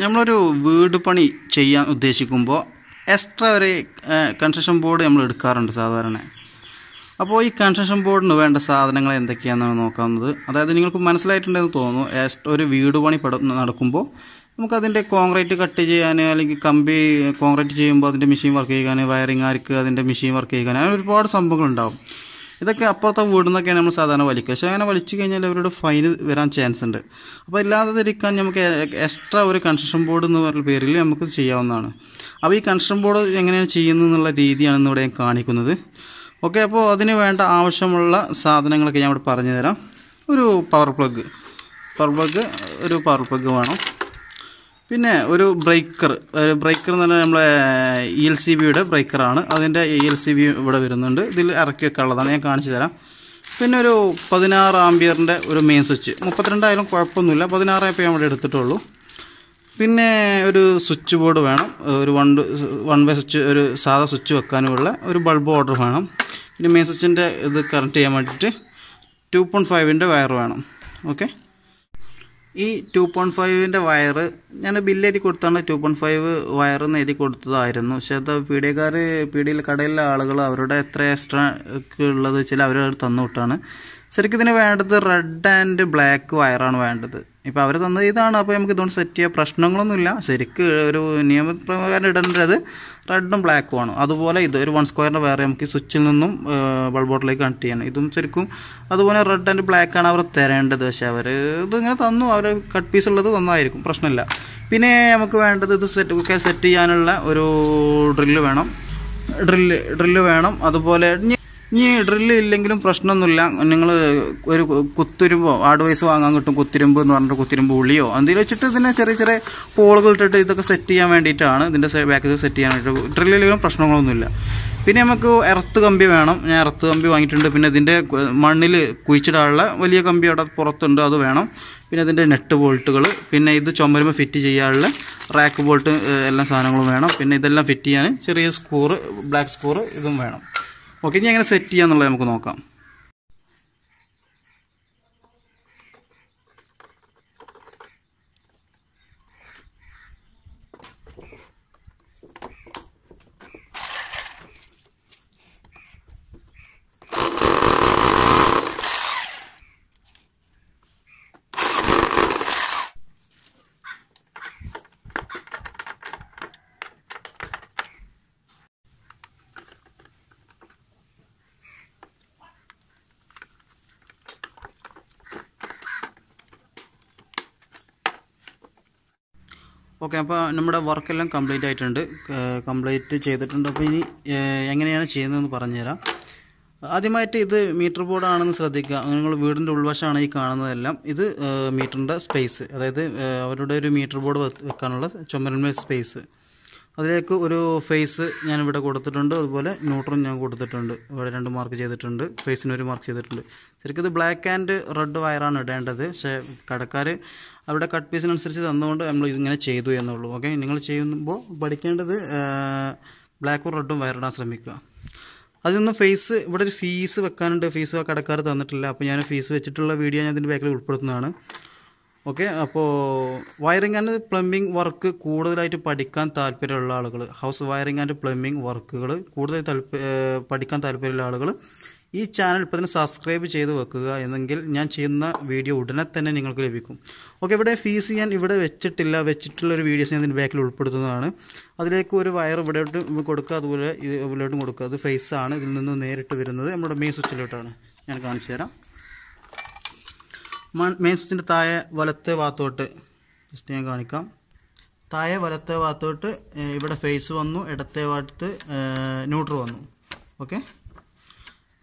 നമ്മളൊരു വീട് പണി ചെയ്യാൻ ഉദ്ദേശിക്കുമ്പോൾ എക്സ്ട്രാ ഒരു കൺസ്ട്രക്ഷൻ ബോർഡ് നമ്മൾ എടുക്കാറുണ്ട് സാധാരണ അപ്പോൾ ഈ കൺസ്ട്രക്ഷൻ ബോർഡിന് വേണ്ട സാധനങ്ങൾ എന്തൊക്കെയാണെന്നാണ് നോക്കാവുന്നത് അതായത് നിങ്ങൾക്ക് മനസ്സിലായിട്ടുണ്ടെന്ന് തോന്നുന്നു ഒരു വീട് പണി നടക്കുമ്പോൾ നമുക്കതിൻ്റെ കോൺക്രീറ്റ് കട്ട് ചെയ്യാൻ അല്ലെങ്കിൽ കമ്പി കോൺക്രീറ്റ് ചെയ്യുമ്പോൾ അതിൻ്റെ മെഷീൻ വർക്ക് ചെയ്യാൻ വയറിംഗ് ആർക്ക് അതിൻ്റെ മെഷീൻ വർക്ക് ചെയ്യാൻ അങ്ങനെ ഒരുപാട് സംഭവങ്ങളുണ്ടാകും ഇതൊക്കെ അപ്പുറത്തെ വീടിൽ നിന്നൊക്കെയാണ് നമ്മൾ സാധാരണ വലിക്കുക പക്ഷേ അങ്ങനെ വലിച്ചു കഴിഞ്ഞാൽ അവരോട് ഫൈൻ വരാൻ ചാൻസ് ഉണ്ട് അപ്പോൾ ഇല്ലാതിരിക്കാൻ നമുക്ക് എക്സ്ട്രാ ഒരു കൺസ്ട്രക്ഷൻ ബോർഡ് എന്ന് പറഞ്ഞ പേരിൽ നമുക്ക് ചെയ്യാവുന്നതാണ് അപ്പോൾ ഈ കൺസ്ട്രക്ഷൻ ബോർഡ് എങ്ങനെയാണ് ചെയ്യുന്നത് എന്നുള്ള രീതിയാണ് ഇന്നിവിടെ ഞാൻ കാണിക്കുന്നത് ഓക്കെ അപ്പോൾ അതിന് വേണ്ട ആവശ്യമുള്ള സാധനങ്ങളൊക്കെ ഞാൻ ഇവിടെ പറഞ്ഞു തരാം ഒരു പവർ പ്ലഗ് പവർ പ്ലഗ് ഒരു പവർ പ്ലഗ് വേണം പിന്നെ ഒരു ബ്രേക്കർ ഒരു ബ്രേക്കർ എന്ന് പറഞ്ഞാൽ നമ്മളെ ഇ എൽ സി ബിയുടെ ബ്രേക്കറാണ് അതിൻ്റെ ഇ എൽ സി ബി ഇവിടെ വരുന്നുണ്ട് ഇതിൽ ഇറക്കി വെക്കാനുള്ളതാണ് ഞാൻ കാണിച്ചു തരാം പിന്നെ ഒരു പതിനാറ് ആംബിയറിൻ്റെ ഒരു മെയിൻ സ്വിച്ച് മുപ്പത്തിരണ്ടായാലും കുഴപ്പമൊന്നുമില്ല പതിനാറ് ഇപ്പോൾ ഞാൻ ഇവിടെ എടുത്തിട്ടുള്ളൂ പിന്നെ ഒരു സ്വിച്ച് ബോർഡ് വേണം ഒരു വൺ വൺ വേ സ്വിച്ച് ഒരു സാധാ സ്വിച്ച് വെക്കാനുമുള്ള ഒരു ബൾബ് ഓർഡർ വേണം പിന്നെ മെയിൻ സ്വിച്ചിൻ്റെ ഇത് കറക്റ്റ് ചെയ്യാൻ വേണ്ടിയിട്ട് ടു പോയിൻറ്റ് ഫൈവിൻ്റെ വയർ വേണം ഓക്കെ ഈ ടു പോയിൻറ്റ് ഫൈവിൻ്റെ വയറ് ഞാൻ ബില്ലെഴുതി കൊടുത്താണ് ടു പോയിൻറ്റ് ഫൈവ് വയർ എന്ന് എഴുതി കൊടുത്തതായിരുന്നു പക്ഷെ അത് പി ഡിക്കാർ പി ഡിയിൽ കടയിലെ ആളുകൾ അവരുടെ എത്ര എക്സ്ട്രാ ഉള്ളത് വെച്ചാൽ അവർ തന്നു വിട്ടാണ് ശരിക്കും ഇതിന് വേണ്ടത് റെഡ് ആൻഡ് ബ്ലാക്ക് വയറാണ് വേണ്ടത് ഇപ്പോൾ അവർ തന്നത് ഇതാണ് അപ്പോൾ നമുക്ക് ഇതുകൊണ്ട് സെറ്റ് ചെയ്യാൻ പ്രശ്നങ്ങളൊന്നുമില്ല ശരിക്ക് ഒരു നിയമപ്രകാരം ഇടേണ്ടത് റെഡും ബ്ലാക്കും ആണ് അതുപോലെ ഇത് ഒരു വൺ സ്ക്വയറിൻ്റെ വേറെ നമുക്ക് സ്വിച്ചിൽ നിന്നും ബൾബോട്ടിലേക്ക് കണക്ട് ചെയ്യണം ഇതും ശരിക്കും അതുപോലെ റെഡ് ആൻഡ് ബ്ലാക്ക് ആണ് അവർ തരേണ്ടത് പക്ഷേ അവർ ഇതിങ്ങനെ തന്നു അവർ കട്ട് പീസ് ഉള്ളത് തന്നായിരിക്കും പ്രശ്നമില്ല പിന്നെ നമുക്ക് വേണ്ടത് ഇത് സെറ്റ് ഒക്കെ സെറ്റ് ചെയ്യാനുള്ള ഒരു ഡ്രില്ല് വേണം ഡ്രില്ല് ഡ്രില്ല് വേണം അതുപോലെ ഇനി ഡ്രില്ല് ഇല്ലെങ്കിലും പ്രശ്നമൊന്നുമില്ല നിങ്ങൾ ഒരു കുത്തുരുമ്പോ അഡ്വൈസ് വാങ്ങാൻ കിട്ടും കുത്തിരുമ്പ് എന്ന് പറഞ്ഞിട്ട് കുത്തിരുമ്പ് ഉള്ളിയോ എന്തെങ്കിലും വെച്ചിട്ട് ഇതിനെ ചെറിയ ചെറിയ പോളുകൾ ഇട്ടിട്ട് ഇതൊക്കെ സെറ്റ് ചെയ്യാൻ വേണ്ടിയിട്ടാണ് ഇതിൻ്റെ ബാക്കിൽ സെറ്റ് ചെയ്യാൻ വേണ്ടിയിട്ട് ഇല്ലെങ്കിലും പ്രശ്നങ്ങളൊന്നുമില്ല പിന്നെ നമുക്ക് എർത്ത് കമ്പി വേണം ഞാൻ എർത്ത് കമ്പി വാങ്ങിയിട്ടുണ്ട് പിന്നെ ഇതിൻ്റെ മണ്ണിൽ കുഴിച്ചിടാനുള്ള വലിയ കമ്പി അവിടെ പുറത്തുണ്ട് അത് വേണം പിന്നെ ഇതിൻ്റെ നെട്ട് ബോൾട്ടുകൾ പിന്നെ ഇത് ചുമരുമ്പ് ഫിറ്റ് ചെയ്യാനുള്ള റാക്ക് ബോൾട്ട് എല്ലാ സാധനങ്ങളും വേണം പിന്നെ ഇതെല്ലാം ഫിറ്റ് ചെയ്യാൻ ചെറിയ സ്കൂറ് ബ്ലാക്ക് സ്കൂറ് ഇതും വേണം ഓക്കെ ഇനി എങ്ങനെ സെറ്റ് ചെയ്യാന്നുള്ളത് നമുക്ക് നോക്കാം ഓക്കെ അപ്പോൾ നമ്മുടെ വർക്കെല്ലാം കംപ്ലീറ്റ് ആയിട്ടുണ്ട് കംപ്ലീറ്റ് ചെയ്തിട്ടുണ്ട് അപ്പോൾ ഇനി എങ്ങനെയാണ് ചെയ്യുന്നതെന്ന് പറഞ്ഞുതരാം ആദ്യമായിട്ട് ഇത് മീറ്റർ ബോർഡാണെന്ന് ശ്രദ്ധിക്കുക നിങ്ങൾ വീടിൻ്റെ ഉൾവശമാണ് ഈ കാണുന്നതെല്ലാം ഇത് മീറ്ററിൻ്റെ സ്പേസ് അതായത് അവരുടെ ഒരു മീറ്റർ ബോർഡ് വെക്കാനുള്ള ചുമരന്മേ സ്പേസ് അതിലേക്ക് ഒരു ഫേസ് ഞാൻ ഇവിടെ കൊടുത്തിട്ടുണ്ട് അതുപോലെ ന്യൂട്രൻ ഞാൻ കൊടുത്തിട്ടുണ്ട് ഇവിടെ രണ്ട് മാർക്ക് ചെയ്തിട്ടുണ്ട് ഫേസിന് ഒരു മാർക്ക് ചെയ്തിട്ടുണ്ട് ശരിക്കും ഇത് ബ്ലാക്ക് ആൻഡ് റെഡ് വയറാണ് ഇടേണ്ടത് പക്ഷേ കടക്കാർ അവിടെ കട്ട് പീസിനനുസരിച്ച് തന്നുകൊണ്ട് നമ്മൾ ഇങ്ങനെ ചെയ്തു എന്നുള്ളൂ ഓക്കെ നിങ്ങൾ ചെയ്യുമ്പോൾ പഠിക്കേണ്ടത് ബ്ലാക്കും റെഡും വയറിടാൻ ശ്രമിക്കുക അതിൽ നിന്ന് ഫേസ് ഇവിടെ ഒരു ഫീസ് വെക്കാനുണ്ട് ഫീസ് കടക്കാർ തന്നിട്ടില്ല അപ്പോൾ ഞാൻ ഫീസ് വെച്ചിട്ടുള്ള വീഡിയോ ഞാൻ ഇതിൻ്റെ ബാക്കിൽ ഉൾപ്പെടുത്തുന്നതാണ് ഓക്കെ അപ്പോൾ വയറിംഗ് ആൻഡ് പ്ലംബിംഗ് വർക്ക് കൂടുതലായിട്ട് പഠിക്കാൻ താല്പര്യമുള്ള ആളുകൾ ഹൗസ് വയറിംഗ് ആൻഡ് പ്ലംബിംഗ് വർക്കുകൾ കൂടുതൽ പഠിക്കാൻ താല്പര്യമുള്ള ആളുകൾ ഈ ചാനൽ ഇപ്പോൾ തന്നെ സബ്സ്ക്രൈബ് ചെയ്ത് വെക്കുക എന്നെങ്കിൽ ഞാൻ ചെയ്യുന്ന വീഡിയോ ഉടനെ തന്നെ നിങ്ങൾക്ക് ലഭിക്കും ഓക്കെ ഇവിടെ ഫീസ് ഞാൻ ഇവിടെ വെച്ചിട്ടില്ല വെച്ചിട്ടുള്ള ഒരു വീഡിയോസ് ഞാൻ ഇതിൻ്റെ ബാക്കിൽ ഉൾപ്പെടുത്തുന്നതാണ് അതിലേക്ക് ഒരു വയർ ഇവിടെയോട്ട് കൊടുക്കുക അതുപോലെ ഇതിലോട്ടും കൊടുക്കുക അത് ഫേസ് ആണ് ഇതിൽ നിന്ന് നേരിട്ട് വരുന്നത് നമ്മുടെ മെയിൻ സ്വിച്ചിലോട്ടാണ് ഞാൻ കാണിച്ചു തരാം മെയിൻ താഴെ വലത്തെ ഭാഗത്തോട്ട് ജസ്റ്റ് ഞാൻ കാണിക്കാം താഴെ വലത്തെ ഭാഗത്തോട്ട് ഇവിടെ ഫേസ് വന്നു ഇടത്തെ ഭാഗത്ത് ന്യൂട്രൽ വന്നു ഓക്കെ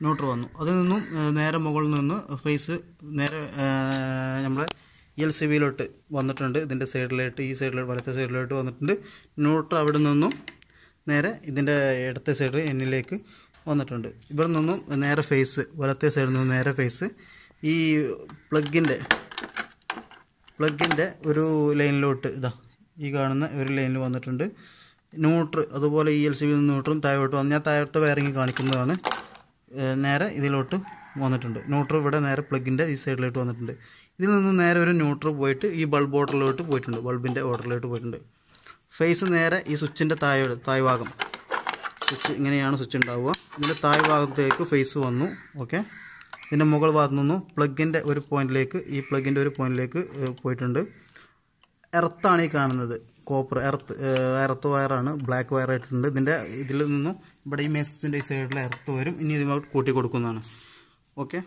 ന്യൂട്രൽ വന്നു അതിൽ നിന്നും നേരെ മുകളിൽ നിന്ന് ഫേസ് നേരെ നമ്മളെ എൽ സി വിയിലോട്ട് വന്നിട്ടുണ്ട് ഇതിൻ്റെ സൈഡിലോട്ട് ഈ സൈഡിലോട്ട് വലത്തെ സൈഡിലോട്ട് വന്നിട്ടുണ്ട് ന്യൂട്രൽ അവിടെ നിന്നും നേരെ ഇതിൻ്റെ ഇടത്തെ സൈഡിൽ എന്നിലേക്ക് വന്നിട്ടുണ്ട് ഇവിടെ നിന്നും നേരെ ഫേസ് വലത്തെ സൈഡിൽ നിന്ന് നേരെ ഫേസ് ഈ പ്ലഗിൻ്റെ പ്ലഗിൻ്റെ ഒരു ലൈനിലോട്ട് ഇതാ ഈ കാണുന്ന ഒരു ലൈനിൽ വന്നിട്ടുണ്ട് ന്യൂട്രൽ അതുപോലെ ഇ എൽ സി ബി നിന്ന് ന്യൂട്രലും താഴോട്ട് വന്ന് ഞാൻ താഴോട്ട് വയറിങ് കാണിക്കുന്നതാണ് നേരെ ഇതിലോട്ട് വന്നിട്ടുണ്ട് ന്യൂട്രൽ ഇവിടെ നേരെ പ്ലഗിൻ്റെ ഈ സൈഡിലോട്ട് വന്നിട്ടുണ്ട് ഇതിൽ നിന്ന് നേരെ ഒരു ന്യൂട്രൽ പോയിട്ട് ഈ ബൾബ് ഓർഡറിലോട്ട് പോയിട്ടുണ്ട് ബൾബിൻ്റെ ഓർഡറിലോട്ട് പോയിട്ടുണ്ട് ഫേസ് നേരെ ഈ സ്വിച്ചിൻ്റെ താഴെ താഴ്ഭാഗം സ്വിച്ച് ഇങ്ങനെയാണ് സ്വിച്ച് ഉണ്ടാവുക ഇതിൻ്റെ ഭാഗത്തേക്ക് ഫേസ് വന്നു ഓക്കെ ഇതിൻ്റെ മുകൾ ഭാഗത്ത് നിന്നും പ്ലഗിൻ്റെ ഒരു പോയിന്റിലേക്ക് ഈ പ്ലഗിൻ്റെ ഒരു പോയിന്റിലേക്ക് പോയിട്ടുണ്ട് എർത്താണ് ഈ കാണുന്നത് കോപ്പർ എർത്ത് എർത്ത് വയറാണ് ബ്ലാക്ക് വയർ ആയിട്ടുണ്ട് ഇതിൻ്റെ ഇതിൽ നിന്നും ഇവിടെ ഈ മെസ്സിൻ്റെ ഈ സൈഡിൽ എർത്ത് വരും ഇനി ഇതുമായിട്ട് കൂട്ടി കൊടുക്കുന്നതാണ് ഓക്കെ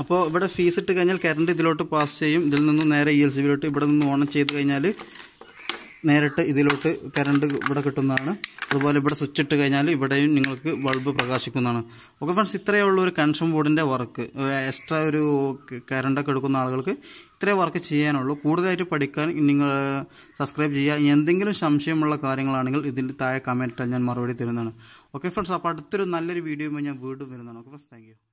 അപ്പോൾ ഇവിടെ ഫീസ് ഇട്ട് കഴിഞ്ഞാൽ കറണ്ട് ഇതിലോട്ട് പാസ് ചെയ്യും ഇതിൽ നിന്നും നേരെ ഇ എൽ സി ബിയിലോട്ട് ഇവിടെ നിന്ന് ഓൺ ചെയ്ത് കഴിഞ്ഞാൽ നേരിട്ട് ഇതിലോട്ട് കറണ്ട് ഇവിടെ കിട്ടുന്നതാണ് അതുപോലെ ഇവിടെ സ്വിച്ച് ഇട്ട് കഴിഞ്ഞാൽ ഇവിടെയും നിങ്ങൾക്ക് ബൾബ് പ്രകാശിക്കുന്നതാണ് ഓക്കെ ഫ്രണ്ട്സ് ഇത്രയേ ഉള്ളൂ ഒരു കൺഷൻ ബോർഡിൻ്റെ വർക്ക് എക്സ്ട്രാ ഒരു കറണ്ടൊക്കെ എടുക്കുന്ന ആളുകൾക്ക് ഇത്രയേ വർക്ക് ചെയ്യാനുള്ളൂ കൂടുതലായിട്ട് പഠിക്കാൻ നിങ്ങൾ സബ്സ്ക്രൈബ് ചെയ്യുക എന്തെങ്കിലും സംശയമുള്ള കാര്യങ്ങളാണെങ്കിൽ ഇതിൻ്റെ താഴെ കമൻറ്റ് ഞാൻ മറുപടി തരുന്നതാണ് ഓക്കെ ഫ്രണ്ട്സ് അപ്പോൾ അടുത്തൊരു നല്ലൊരു വീഡിയോ ഞാൻ വീണ്ടും വരുന്നതാണ് ഓക്കെ ഫ്രണ്ട്സ് താങ്ക്